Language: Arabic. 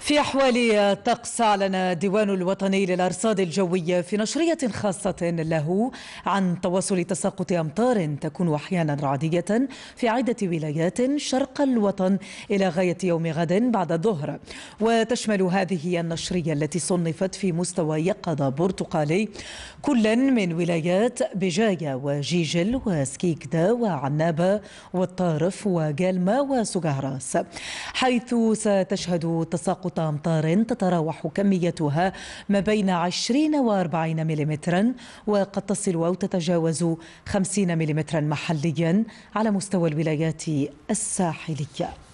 في أحوال طقس أعلن ديوان الوطني للأرصاد الجوية في نشرية خاصة له عن تواصل تساقط أمطار تكون أحيانا رعدية في عدة ولايات شرق الوطن إلى غاية يوم غد بعد الظهر وتشمل هذه النشرية التي صنفت في مستوى يقظة برتقالي كل من ولايات بجاية وجيجل وسكيكدا وعنابة والطارف وجالما وسجهراس حيث ستشهد تساقط سقط أمطار تتراوح كميتها ما بين 20 و 40 ملم وقد تصل أو تتجاوز 50 ملم محليا على مستوى الولايات الساحلية